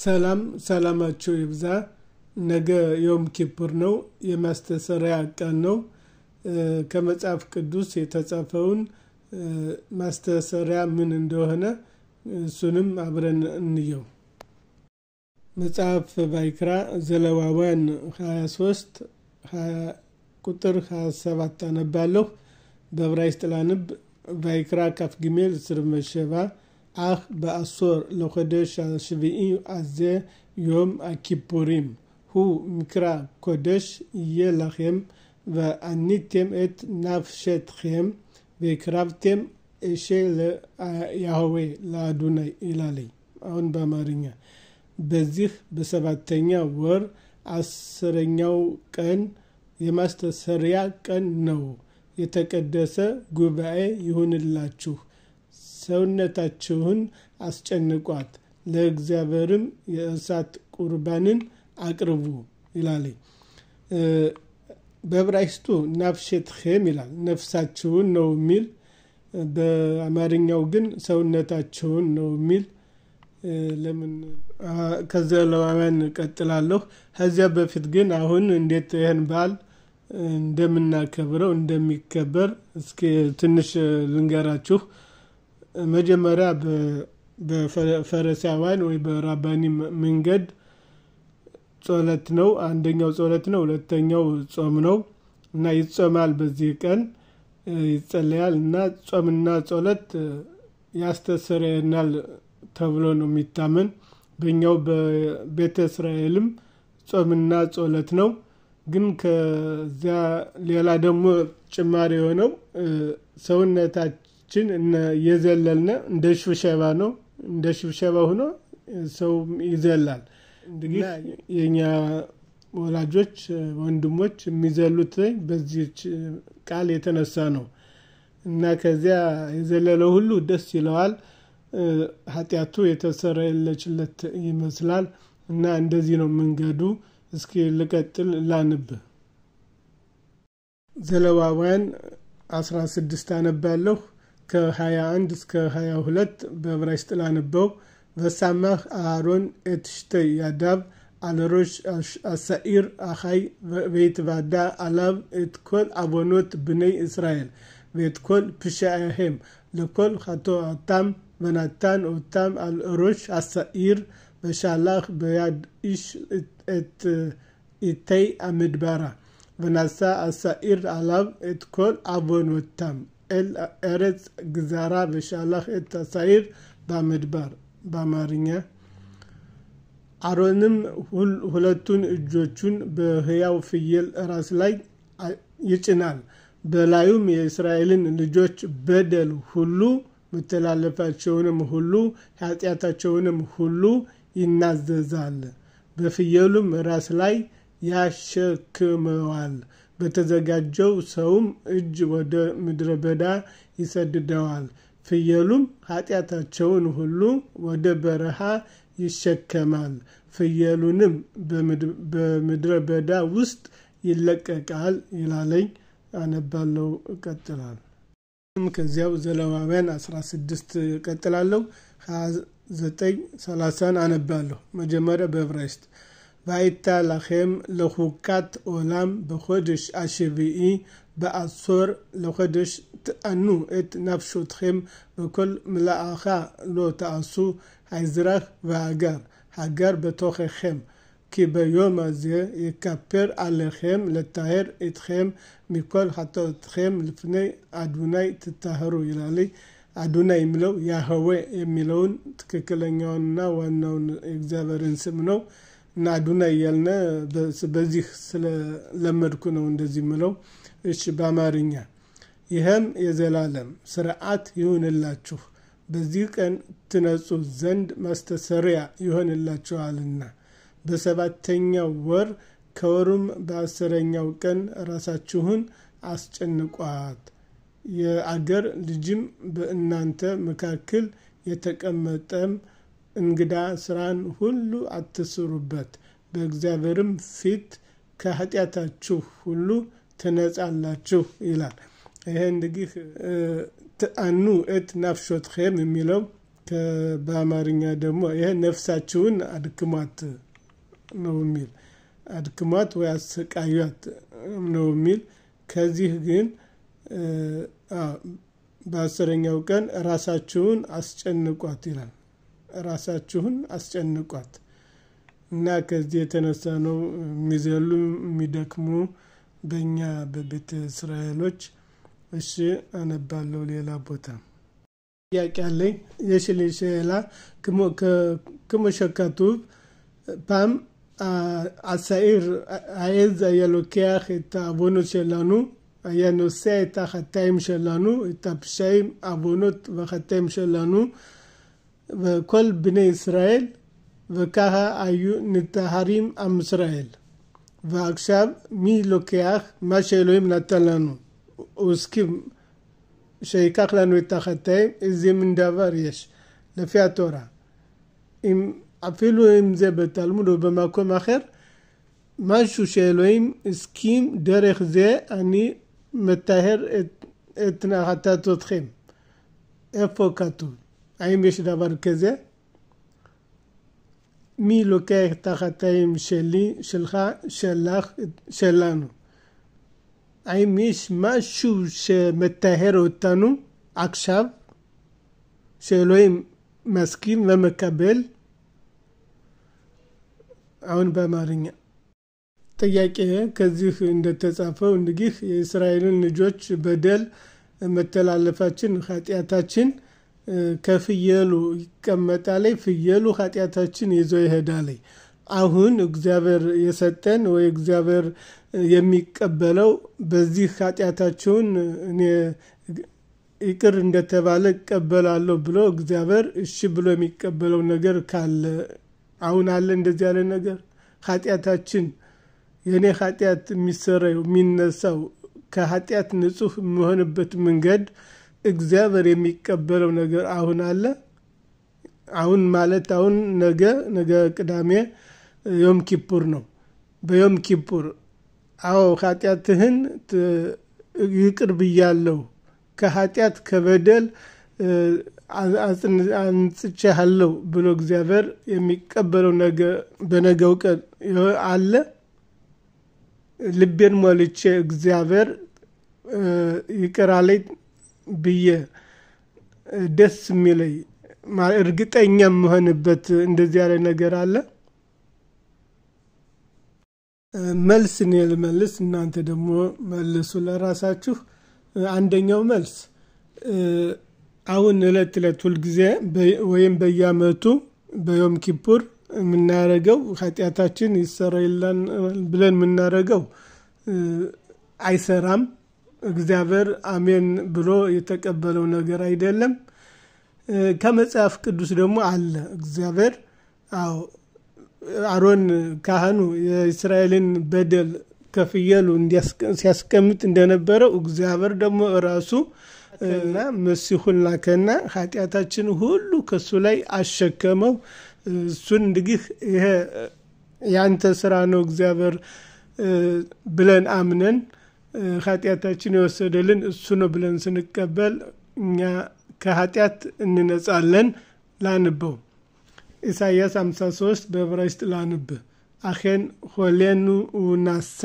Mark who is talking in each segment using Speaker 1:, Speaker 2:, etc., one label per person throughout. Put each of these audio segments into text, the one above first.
Speaker 1: ሰላም ሰላማቸው ይብዛ ነገ ዮም ኪፑር ነው የማስተሰሪያ ቀን ነው ከመጽሐፍ ቅዱስ የተጻፈውን ማስተሰሪያ ምን እንደሆነ እሱንም አብረን እንየው መጽሐፍ ባይክራ ዘለዋውያን 23 ቁጥር 27 አነባለሁ በብራይስ ጥላንብ ቫይክራ ካፍግሜል ስር መሸባ אך בעשור לחודש השביעי הזה יום הכיפורים הוא מקרא קודש יהיה לכם ועניתם את נפשתכם והקרבתם אשה ליהווה לאדוני ይላል አሁን በአማርኛ በዚህ በሰባተኛ ወር አስረኛው ቀን የማስተሰሪያ ቀን ነው የተቀደሰ ጉባኤ ይሁንላችሁ ሰውነታችሁን አስጨንቋት ለእግዚአብሔርም የእሳት ቁርባንን አቅርቡ ይላል በብራይስቱ ናፍሼትም ይላል ነፍሳችሁን ነው የሚል በአማርኛው ግን ሰውነታችሁን ነው የሚል ለምን ከዚያ ለማመን ቀጥላለሁ ከዚያ በፊት ግን አሁን እንዴት ይህን በዓል እንደምናከብረው እንደሚከበር እስኪ ትንሽ ልንገራችሁ መጀመሪያ በፈሪሳውያን ወይ በራባኒ መንገድ ጸሎት ነው። አንደኛው ጸሎት ነው፣ ሁለተኛው ጾም ነው እና ይጾማል። በዚህ ቀን ይጸለያል እና ጾምና ጸሎት ያስተሰርየናል ተብሎ ነው የሚታመን። በኛው በቤተ እስራኤልም ጾምና ጸሎት ነው። ግን ከዚያ ሌላ ደግሞ ጭማሪ የሆነው ሰውነታችን ሰዎችን የዘለልነ እንደ ሽብሸባ ነው። እንደ ሽብሸባ ሆኖ ሰው ይዘላል። እንግዲህ የእኛ ወላጆች ወንድሞች የሚዘሉት በዚች ቃል የተነሳ ነው እና ከዚያ የዘለለ ሁሉ ደስ ይለዋል። ኃጢአቱ የተሰረየለችለት ይመስላል እና እንደዚህ ነው መንገዱ። እስኪ ልቀጥል ላንብ። ዘለባውያን 16 አነባለሁ። ከ21 22 በዕብራይስጥ ላነበው በሳማህ አሮን ኤትሽተይ ያዳብ አለሮሽ አሳኢር አኻይ ቤት ባዳ አላብ እት ኮል አቦኖት ብነይ እስራኤል ቤት ኮል ፕሻሄም ለኮል ካቶ አታም በናታን ኦታም አልሮሽ አሳኢር በሻላኽ በያድ ኢሽ እት ኢተይ አምድባራ በናሳ አሳኢር አላብ እት ኮል አቦኖታም ኤል ארץ גזרה ושלח את השעיר በአማርኛ አሮንም ሁለቱን እጆቹን በህያው ፍየል ራስ ላይ ይጭናል። በላዩም የእስራኤልን ልጆች በደል ሁሉ መተላለፋቸውንም ሁሉ ኃጢአታቸውንም ሁሉ ይናዘዛል። በፍየሉም ራስ ላይ ያሸክመዋል። በተዘጋጀው ሰውም እጅ ወደ ምድረ በዳ ይሰድደዋል። ፍየሉም ኃጢአታቸውን ሁሉ ወደ በረሃ ይሸከማል። ፍየሉንም በምድረ በዳ ውስጥ ይለቀቃል ይላለኝ። አነባለው እቀጥላል። ከዚያው ዘሌዋውያን 16 እቀጥላለሁ 29 30 አነባለሁ። መጀመሪያ በዕብራይስጥ והייתה לכם לחוקת עולם בחודש השביעי בעשור לחודש תענו את נפשותכם וכל מלאכה לא תעשו האזרח והגר הגר בתוככם כי ביום הזה יכפר עליכם לטהר אתכם מכל חטאותכם לפני אדוני תטהרו ይላል አዶና የሚለው ያህዌ የሚለውን ትክክለኛውንና ዋናውን እግዚአብሔርን ስም ነው እና አዱና እያልነ በዚህ ስለለመድኩ ነው እንደዚህ ምለው። እሺ በአማርኛ ይህም የዘላለም ስርዓት ይሁንላችሁ በዚህ ቀን ትነጹ ዘንድ ማስተሰሪያ ይሆንላችኋልና በሰባተኛው ወር ከወሩም በአስረኛው ቀን ራሳችሁን አስጨንቋት። የአገር ልጅም በእናንተ መካከል የተቀመጠም እንግዳ ስራን ሁሉ አትስሩበት፣ በእግዚአብሔርም ፊት ከኃጢአታችሁ ሁሉ ትነጻላችሁ ይላል። ይሄ እንግዲህ ትአኑ እት ናፍሾትም የሚለው በአማርኛ ደግሞ ይሄ ነፍሳችሁን አድክሟት ነው የሚል አድክሟት ወይ አሰቃዩት ነው የሚል ከዚህ ግን በአስረኛው ቀን ራሳችሁን አስጨንቋት ይላል። ራሳችሁን አስጨንቋት እና ከዚህ የተነሳ ነው የሚዘሉ የሚደክሙ በእኛ በቤተ እስራኤሎች። እሺ አነባለው። ሌላ ቦታ ጥያቄ አለኝ። የሽሊሸላ ክሞሸከቱብ ፓም አሳኢር አየዝ הלוקח את አቦኖ ሸላኑ היה נושא את ሸላኑ שלנו, ፕሻይም አቦኖት העוונות ሸላኑ וכל בני ישראל, וככה היו נטהרים עם ישראל. ועכשיו מי לוקח מה שאלוהים נתן לנו? הוא הסכים שיקח לנו את החטאים, איזה מין דבר יש, לפי התורה. אם, אפילו אם זה בתלמוד או במקום אחר, משהו שאלוהים הסכים, דרך זה אני מטהר את, את נחתת אתכם. איפה כתוב? ב-47 כזה, מי לוקח תחת האם שלי, שלך, שלך, שלנו. האם יש משהו שמטהר אותנו עכשיו, שאלוהים מסכים ומקבל? አሁን በአማርኛ ጥያቄ ከዚህ እንደተጻፈው እንግዲህ የእስራኤልን ልጆች በደል መተላለፋችን ኃጢአታችን ከፍየሉ ይቀመጣለይ፣ ፍየሉ ኃጢአታችን ይዞ ይሄዳለይ። አሁን እግዚአብሔር የሰጠን ወይ እግዚአብሔር የሚቀበለው በዚህ ኃጢአታችሁን እኔ ይቅር እንደተባለ እቀበላለሁ ብሎ እግዚአብሔር እሺ ብሎ የሚቀበለው ነገር ካለ አሁን አለ እንደዚህ ያለ ነገር ኃጢአታችን የእኔ ኃጢአት የሚሰራው የሚነሳው ከኃጢአት ንጹህ የምሆንበት መንገድ እግዚአብሔር የሚቀበለው ነገር አሁን አለ አሁን ማለት አሁን ነገ ነገ ቅዳሜ ዮም ኪፑር ነው በዮም ኪፑር አዎ ኃጢአትህን ይቅር ብያለሁ ከኃጢአት ከበደል አንጽቼሃለሁ ብሎ እግዚአብሔር የሚቀበለው ነገ በነገው ቀን አለ ልቤን ሞልቼ እግዚአብሔር ይቅር አለኝ ብዬ ደስ የሚለይ እርግጠኛ የምሆንበት እንደዚህ ያለ ነገር አለ? መልስ እኔ ልመልስ፣ እናንተ ደግሞ መልሱ ለራሳችሁ። አንደኛው መልስ አሁን እለት እለት ሁልጊዜ ወይም በየአመቱ በዮም ኪፑር የምናረገው ኃጢአታችን ይሰረይላን ብለን የምናረገው አይሰራም እግዚአብሔር አሜን ብሎ የተቀበለው ነገር አይደለም። ከመጽሐፍ ቅዱስ ደግሞ አለ እግዚአብሔር አዎ አሮን ካህኑ የእስራኤልን በደል ከፍየሉ ሲያስቀምጥ እንደነበረው እግዚአብሔር ደግሞ ራሱ እና መሲሁን ላከና ኃጢአታችን ሁሉ ከሱ ላይ አሸከመው። እሱን እንግዲህ ይሄ ያንተ ስራ ነው እግዚአብሔር ብለን አምነን ኃጢአታችን የወሰደልን እሱ ነው ብለን ስንቀበል እኛ ከኃጢአት እንነጻለን። ላንበው ኢሳይያስ 53 በዕብራይስጥ ላንብ አኼን ሆሌኑ ውናሳ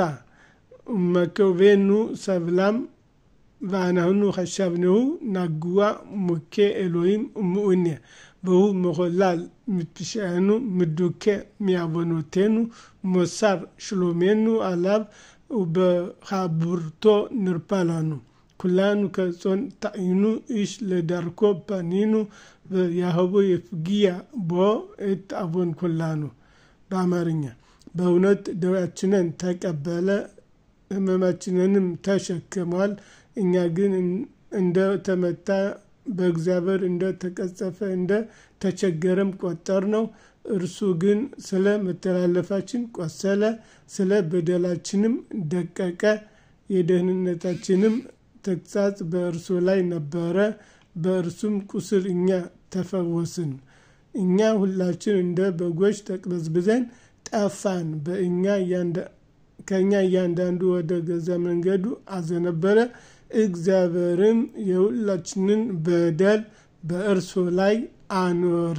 Speaker 1: መከቤኑ ሰብላም በአናሁኑ ኸሻብኔሁ ናግዋ ሙኬ ኤሎይም እሙኡኔ በሁ መኮላል ምትሻኑ ምዱኬ ሚያቦኖቴኑ ሞሳር ሽሎሜኑ አላብ ubahaburto nirpalanu kulanuka son ta'inu ish le darko paninu የፍግያ ቦ እት አቡን ኩላኑ በአማርኛ በእውነት ደዌያችንን ተቀበለ ህመማችንንም ተሸክሟል። እኛ ግን እንደ ተመታ በእግዚአብሔር እንደ ተቀጸፈ እንደ ተቸገረም ቆጠር ነው። እርሱ ግን ስለ መተላለፋችን ቆሰለ፣ ስለ በደላችንም ደቀቀ፣ የደህንነታችንም ተግሳጽ በእርሱ ላይ ነበረ፣ በእርሱም ቁስል እኛ ተፈወስን። እኛ ሁላችን እንደ በጎች ተቅበዝብዘን ጠፋን፣ በእኛ ከእኛ እያንዳንዱ ወደ ገዛ መንገዱ አዘነበረ። እግዚአብሔርም የሁላችንን በደል በእርሱ ላይ አኖረ።